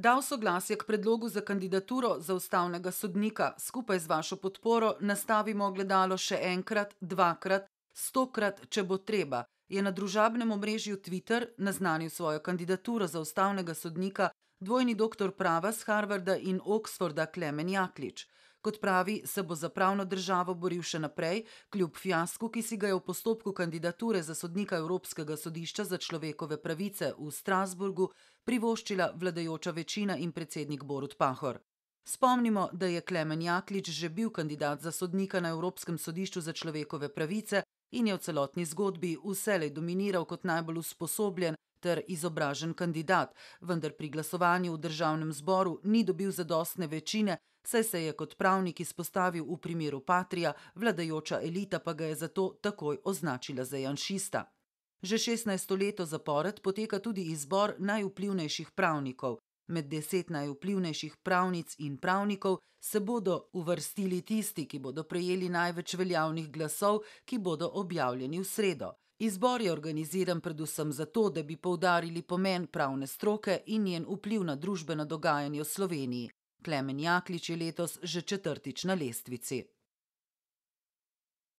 dal soglasje k predlogu za kandidaturo za ustavnega sodnika. Skupaj z vašo podporo nastavimo gledalo še enkrat, dvakrat, stokrat, če bo treba. Je na družabnem omrežju Twitter naznanil svojo kandidaturo za ustavnega sodnika dvojni doktor prava z Harvarda in Oxforda Klemen Jaklič. Kot pravi, se bo za pravno državo boril še naprej, kljub fjasku, ki si ga je v postopku kandidature za sodnika Evropskega sodišča za človekove pravice v Strasburgu privoščila vladajoča večina in predsednik Borut Pahor. Spomnimo, da je Klemen Jaklič že bil kandidat za sodnika na Evropskem sodišču za človekove pravice in je v celotni zgodbi vselej dominiral kot najbolj usposobljen ter izobražen kandidat, vendar pri glasovanju v državnem zboru ni dobil zadostne večine, saj se je kot pravnik izpostavil v primeru Patrija, vladajoča elita pa ga je zato takoj označila za janšista. Že 16. leto zapored poteka tudi izbor najvplivnejših pravnikov. Med deset najvplivnejših pravnic in pravnikov se bodo uvrstili tisti, ki bodo prejeli največ veljavnih glasov, ki bodo objavljeni v sredo. Izbor je organiziran predvsem zato, da bi poudarili pomen pravne stroke in njen vpliv na družbeno dogajanje v Sloveniji. Klemen Jaklič je letos že četrtič na lestvici.